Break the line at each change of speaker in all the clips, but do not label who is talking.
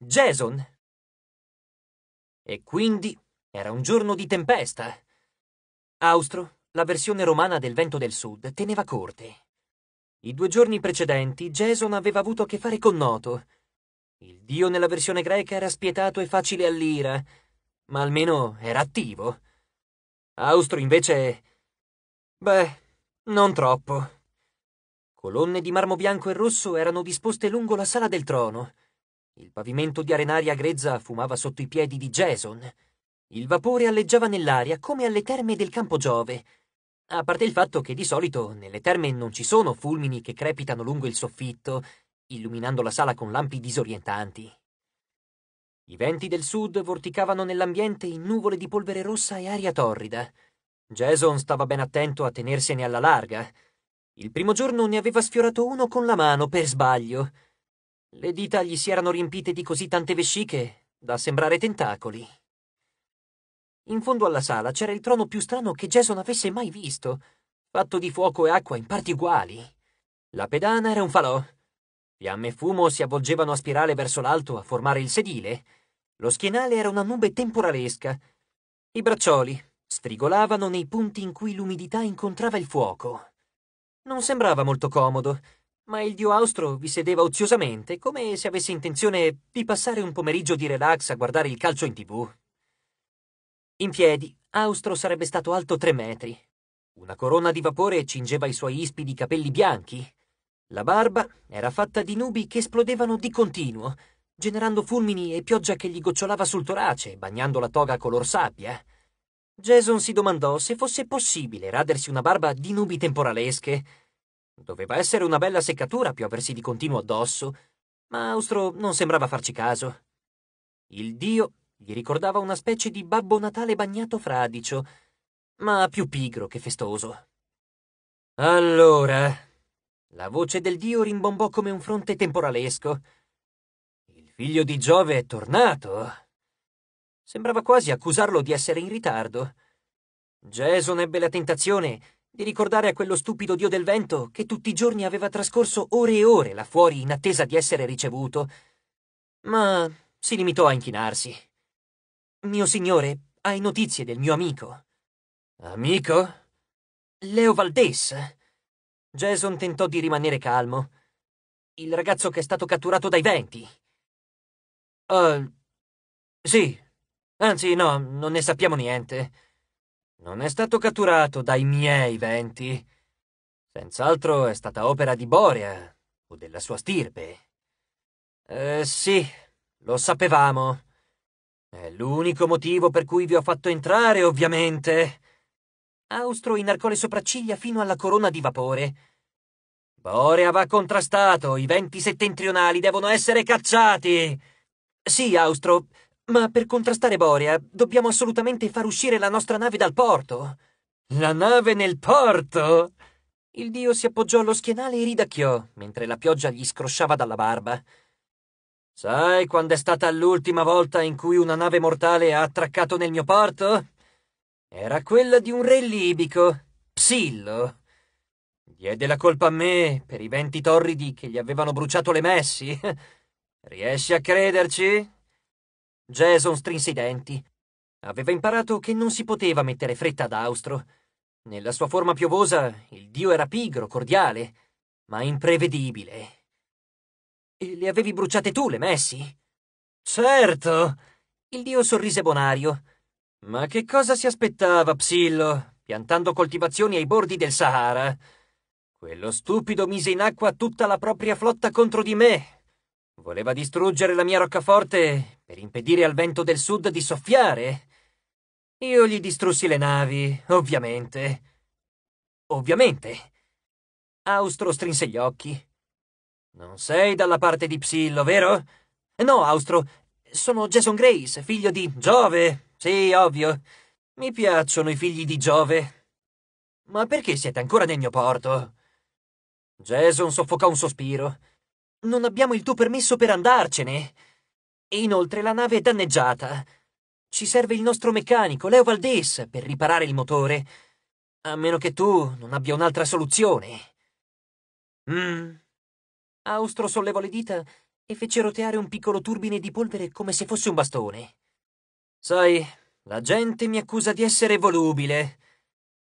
Jason. E quindi era un giorno di tempesta. Austro, la versione romana del vento del sud, teneva corte. I due giorni precedenti Jason aveva avuto a che fare con Noto. Il dio nella versione greca era spietato e facile all'ira, ma almeno era attivo. Austro invece... Beh, non troppo. Colonne di marmo bianco e rosso erano disposte lungo la sala del trono. Il pavimento di arenaria grezza fumava sotto i piedi di Jason. Il vapore alleggiava nell'aria come alle terme del campo Giove. A parte il fatto che di solito nelle terme non ci sono fulmini che crepitano lungo il soffitto, illuminando la sala con lampi disorientanti. I venti del sud vorticavano nell'ambiente in nuvole di polvere rossa e aria torrida. Jason stava ben attento a tenersene alla larga. Il primo giorno ne aveva sfiorato uno con la mano per sbaglio. Le dita gli si erano riempite di così tante vesciche da sembrare tentacoli. In fondo alla sala c'era il trono più strano che Jason avesse mai visto, fatto di fuoco e acqua in parti uguali. La pedana era un falò. Fiamme e fumo si avvolgevano a spirale verso l'alto a formare il sedile. Lo schienale era una nube temporalesca. I braccioli strigolavano nei punti in cui l'umidità incontrava il fuoco. Non sembrava molto comodo, ma il dio austro vi sedeva oziosamente, come se avesse intenzione di passare un pomeriggio di relax a guardare il calcio in tv. In piedi, austro sarebbe stato alto tre metri. Una corona di vapore cingeva i suoi ispidi capelli bianchi. La barba era fatta di nubi che esplodevano di continuo, generando fulmini e pioggia che gli gocciolava sul torace, bagnando la toga color sabbia. Jason si domandò se fosse possibile radersi una barba di nubi temporalesche, Doveva essere una bella seccatura pioversi di continuo addosso, ma Austro non sembrava farci caso. Il dio gli ricordava una specie di Babbo Natale bagnato fradicio, ma più pigro che festoso. Allora, la voce del dio rimbombò come un fronte temporalesco. Il figlio di Giove è tornato. Sembrava quasi accusarlo di essere in ritardo. Jason ebbe la tentazione di ricordare a quello stupido dio del vento che tutti i giorni aveva trascorso ore e ore là fuori in attesa di essere ricevuto, ma si limitò a inchinarsi. Mio signore, hai notizie del mio amico. Amico? Leo Valdés. Jason tentò di rimanere calmo. Il ragazzo che è stato catturato dai venti. Uh, sì. Anzi, no, non ne sappiamo niente. Non è stato catturato dai miei venti. Senz'altro è stata opera di Borea o della sua stirpe. Eh, sì, lo sapevamo. È l'unico motivo per cui vi ho fatto entrare, ovviamente. Austro inarcò le sopracciglia fino alla corona di vapore. Borea va contrastato, i venti settentrionali devono essere cacciati. Sì, Austro, ma per contrastare Borea dobbiamo assolutamente far uscire la nostra nave dal porto. La nave nel porto? Il dio si appoggiò allo schienale e ridacchiò, mentre la pioggia gli scrosciava dalla barba. Sai quando è stata l'ultima volta in cui una nave mortale ha attraccato nel mio porto? Era quella di un re libico, Psillo. Diede la colpa a me per i venti torridi che gli avevano bruciato le messi. Riesci a crederci? Jason strinse i denti. Aveva imparato che non si poteva mettere fretta ad Austro. Nella sua forma piovosa, il dio era pigro, cordiale, ma imprevedibile. E le avevi bruciate tu, le messi? Certo! Il dio sorrise bonario. Ma che cosa si aspettava, Psillo, piantando coltivazioni ai bordi del Sahara? Quello stupido mise in acqua tutta la propria flotta contro di me, Voleva distruggere la mia roccaforte per impedire al vento del sud di soffiare. Io gli distrussi le navi, ovviamente. Ovviamente. Austro strinse gli occhi. Non sei dalla parte di Psillo, vero? No, Austro, sono Jason Grace, figlio di Giove. Sì, ovvio. Mi piacciono i figli di Giove. Ma perché siete ancora nel mio porto? Jason soffocò un sospiro. Non abbiamo il tuo permesso per andarcene. E inoltre la nave è danneggiata. Ci serve il nostro meccanico, Leo Valdes, per riparare il motore. A meno che tu non abbia un'altra soluzione. Mm. Austro sollevò le dita e fece roteare un piccolo turbine di polvere come se fosse un bastone. Sai, la gente mi accusa di essere volubile.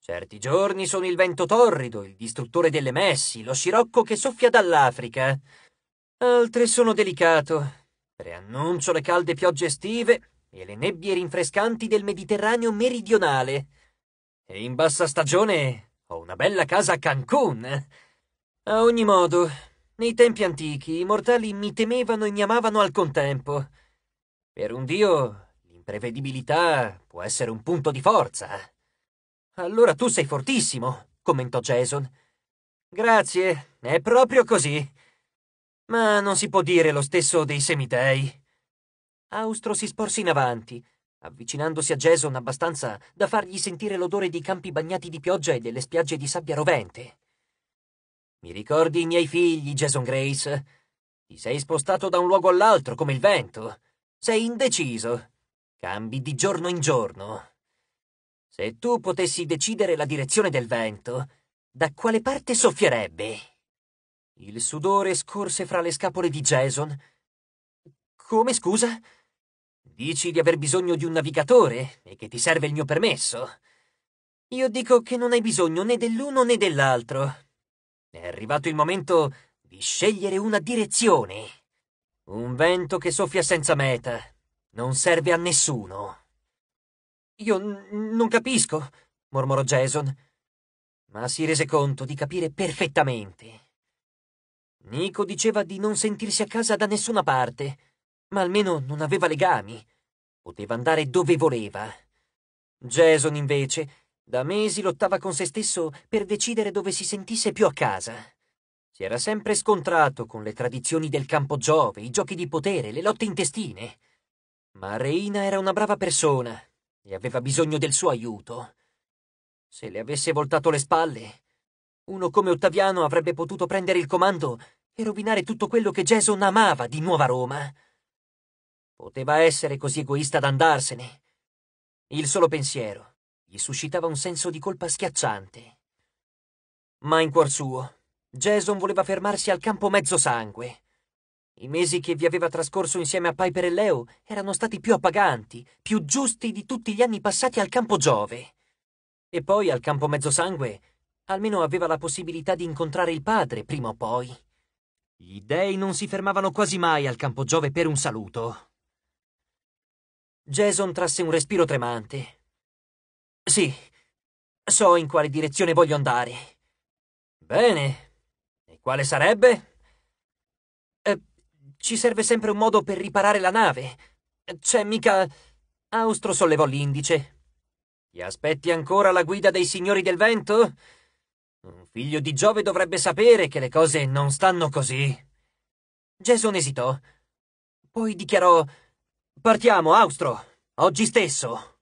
Certi giorni sono il vento torrido, il distruttore delle messi, lo scirocco che soffia dall'Africa. Altre sono delicato. Preannuncio le calde piogge estive e le nebbie rinfrescanti del Mediterraneo meridionale. E in bassa stagione ho una bella casa a Cancun. A ogni modo, nei tempi antichi i mortali mi temevano e mi amavano al contempo. Per un dio, l'imprevedibilità può essere un punto di forza. Allora tu sei fortissimo, commentò Jason. Grazie, è proprio così ma non si può dire lo stesso dei semitei. Austro si sporse in avanti, avvicinandosi a Jason abbastanza da fargli sentire l'odore di campi bagnati di pioggia e delle spiagge di sabbia rovente. Mi ricordi i miei figli, Jason Grace? Ti sei spostato da un luogo all'altro come il vento. Sei indeciso. Cambi di giorno in giorno. Se tu potessi decidere la direzione del vento, da quale parte soffierebbe? Il sudore scorse fra le scapole di Jason. Come scusa? Dici di aver bisogno di un navigatore e che ti serve il mio permesso. Io dico che non hai bisogno né dell'uno né dell'altro. È arrivato il momento di scegliere una direzione. Un vento che soffia senza meta non serve a nessuno. Io n- non capisco, mormorò Jason, ma si rese conto di capire perfettamente. Nico diceva di non sentirsi a casa da nessuna parte, ma almeno non aveva legami. Poteva andare dove voleva. Jason, invece, da mesi lottava con se stesso per decidere dove si sentisse più a casa. Si era sempre scontrato con le tradizioni del campo Giove, i giochi di potere, le lotte intestine. Ma Reina era una brava persona e aveva bisogno del suo aiuto. Se le avesse voltato le spalle, uno come Ottaviano avrebbe potuto prendere il comando e rovinare tutto quello che Jason amava di Nuova Roma. Poteva essere così egoista ad andarsene. Il solo pensiero gli suscitava un senso di colpa schiacciante. Ma in cuor suo, Jason voleva fermarsi al campo mezzo sangue. I mesi che vi aveva trascorso insieme a Piper e Leo erano stati più appaganti, più giusti di tutti gli anni passati al campo Giove. E poi al campo mezzo sangue Almeno aveva la possibilità di incontrare il padre prima o poi. Gli dei non si fermavano quasi mai al campo Giove per un saluto. Jason trasse un respiro tremante. Sì, so in quale direzione voglio andare. Bene. E quale sarebbe? Eh, ci serve sempre un modo per riparare la nave. C'è mica... Austro sollevò l'indice. Ti aspetti ancora la guida dei signori del vento? Un figlio di Giove dovrebbe sapere che le cose non stanno così. Jason esitò. Poi dichiarò Partiamo, Austro, oggi stesso.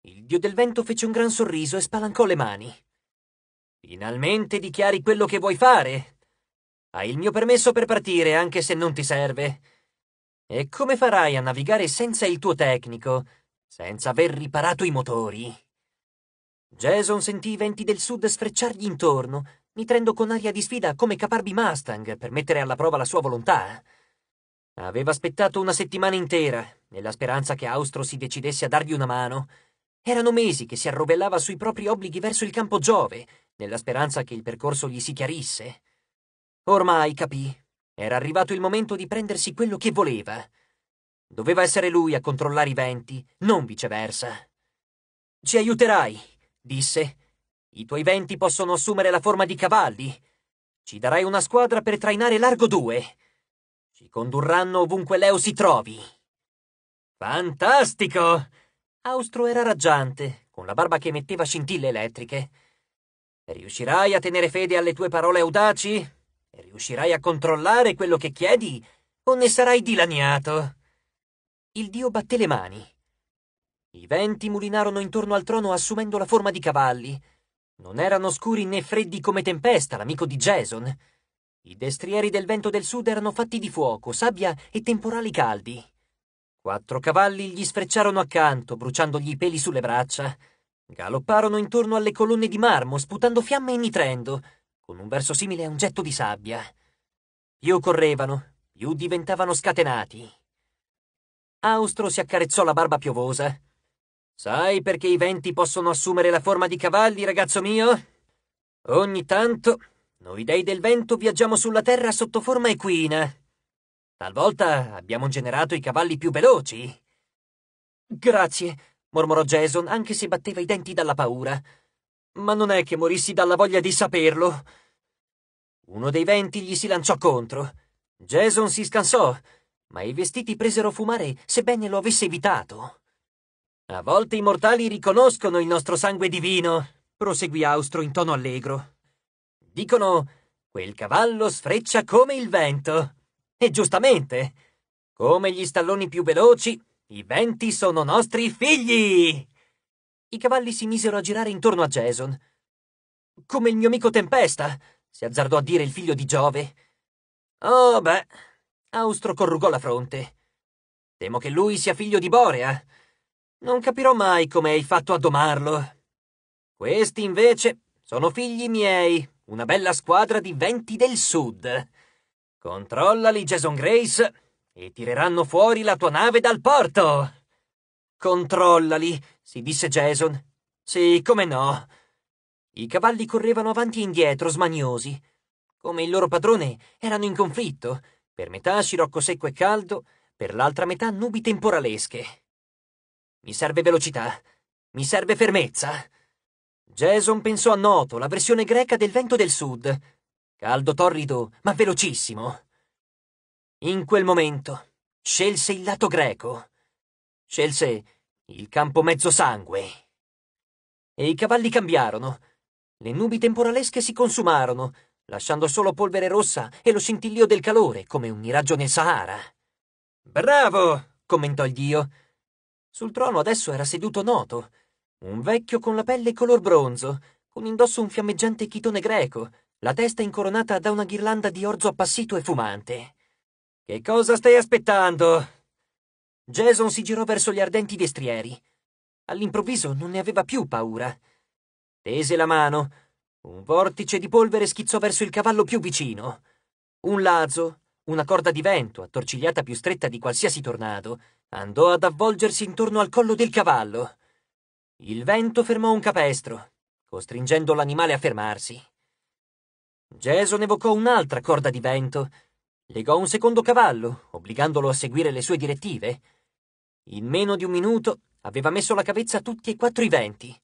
Il dio del vento fece un gran sorriso e spalancò le mani. Finalmente dichiari quello che vuoi fare. Hai il mio permesso per partire, anche se non ti serve. E come farai a navigare senza il tuo tecnico, senza aver riparato i motori? Jason sentì i venti del sud sfrecciargli intorno, mitrendo con aria di sfida come caparbi Mustang per mettere alla prova la sua volontà. Eh. Aveva aspettato una settimana intera, nella speranza che Austro si decidesse a dargli una mano. Erano mesi che si arrovellava sui propri obblighi verso il campo Giove, nella speranza che il percorso gli si chiarisse. Ormai capì. Era arrivato il momento di prendersi quello che voleva. Doveva essere lui a controllare i venti, non viceversa. Ci aiuterai, disse. I tuoi venti possono assumere la forma di cavalli. Ci darai una squadra per trainare largo due. Ci condurranno ovunque Leo si trovi. Fantastico! Austro era raggiante, con la barba che metteva scintille elettriche. Riuscirai a tenere fede alle tue parole audaci? Riuscirai a controllare quello che chiedi? O ne sarai dilaniato? Il dio batté le mani. I venti mulinarono intorno al trono assumendo la forma di cavalli. Non erano scuri né freddi come Tempesta, l'amico di Jason. I destrieri del vento del sud erano fatti di fuoco, sabbia e temporali caldi. Quattro cavalli gli sfrecciarono accanto, bruciandogli i peli sulle braccia. Galopparono intorno alle colonne di marmo, sputando fiamme e nitrendo, con un verso simile a un getto di sabbia. Più correvano, più diventavano scatenati. Austro si accarezzò la barba piovosa, Sai perché i venti possono assumere la forma di cavalli, ragazzo mio? Ogni tanto, noi dei del vento viaggiamo sulla Terra sotto forma equina. Talvolta abbiamo generato i cavalli più veloci. Grazie, mormorò Jason, anche se batteva i denti dalla paura. Ma non è che morissi dalla voglia di saperlo. Uno dei venti gli si lanciò contro. Jason si scansò, ma i vestiti presero a fumare, sebbene lo avesse evitato. A volte i mortali riconoscono il nostro sangue divino, proseguì Austro in tono allegro. Dicono quel cavallo sfreccia come il vento. E giustamente, come gli stalloni più veloci, i venti sono nostri figli. I cavalli si misero a girare intorno a Jason. Come il mio amico Tempesta, si azzardò a dire il figlio di Giove. Oh, beh, Austro corrugò la fronte. Temo che lui sia figlio di Borea. Non capirò mai come hai fatto a domarlo. Questi, invece, sono figli miei, una bella squadra di venti del sud. Controllali, Jason Grace, e tireranno fuori la tua nave dal porto. Controllali, si disse Jason. Sì, come no. I cavalli correvano avanti e indietro, smaniosi. Come il loro padrone, erano in conflitto, per metà scirocco secco e caldo, per l'altra metà nubi temporalesche. Mi serve velocità. Mi serve fermezza. Jason pensò a Noto, la versione greca del vento del sud. Caldo torrido, ma velocissimo. In quel momento scelse il lato greco. Scelse il campo mezzo sangue. E i cavalli cambiarono. Le nubi temporalesche si consumarono, lasciando solo polvere rossa e lo scintillio del calore, come un miraggio nel Sahara. Bravo! commentò il dio. Sul trono adesso era seduto Noto, un vecchio con la pelle color bronzo, con indosso un fiammeggiante chitone greco, la testa incoronata da una ghirlanda di orzo appassito e fumante. Che cosa stai aspettando? Jason si girò verso gli ardenti destrieri. All'improvviso non ne aveva più paura. Tese la mano. Un vortice di polvere schizzò verso il cavallo più vicino. Un lazo, una corda di vento attorcigliata più stretta di qualsiasi tornado, andò ad avvolgersi intorno al collo del cavallo. Il vento fermò un capestro, costringendo l'animale a fermarsi. Jason evocò un'altra corda di vento, legò un secondo cavallo, obbligandolo a seguire le sue direttive. In meno di un minuto aveva messo la cavezza a tutti e quattro i venti.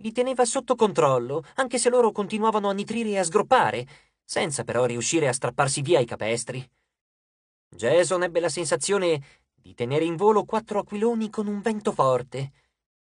Li teneva sotto controllo, anche se loro continuavano a nitrire e a sgroppare, senza però riuscire a strapparsi via i capestri. Jason ebbe la sensazione di tenere in volo quattro aquiloni con un vento forte.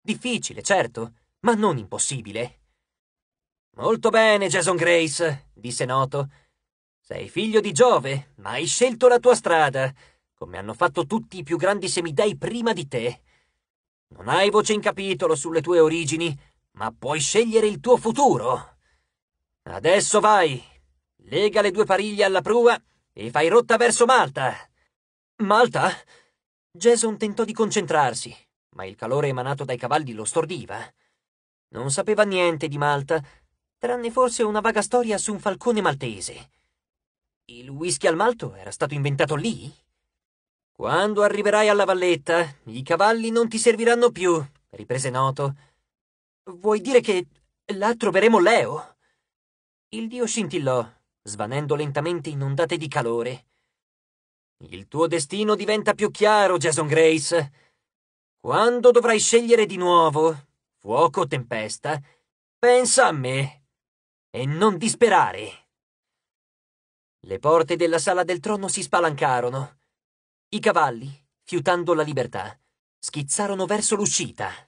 Difficile, certo, ma non impossibile. Molto bene, Jason Grace, disse Noto. Sei figlio di Giove, ma hai scelto la tua strada, come hanno fatto tutti i più grandi semidei prima di te. Non hai voce in capitolo sulle tue origini, ma puoi scegliere il tuo futuro. Adesso vai, lega le due pariglie alla prua e fai rotta verso Malta. Malta? Jason tentò di concentrarsi, ma il calore emanato dai cavalli lo stordiva. Non sapeva niente di Malta, tranne forse una vaga storia su un falcone maltese. Il whisky al malto era stato inventato lì? Quando arriverai alla valletta, i cavalli non ti serviranno più, riprese Noto. Vuoi dire che là troveremo Leo? Il dio scintillò, svanendo lentamente in ondate di calore. Il tuo destino diventa più chiaro, Jason Grace. Quando dovrai scegliere di nuovo, fuoco o tempesta, pensa a me e non disperare. Le porte della sala del trono si spalancarono. I cavalli, fiutando la libertà, schizzarono verso l'uscita.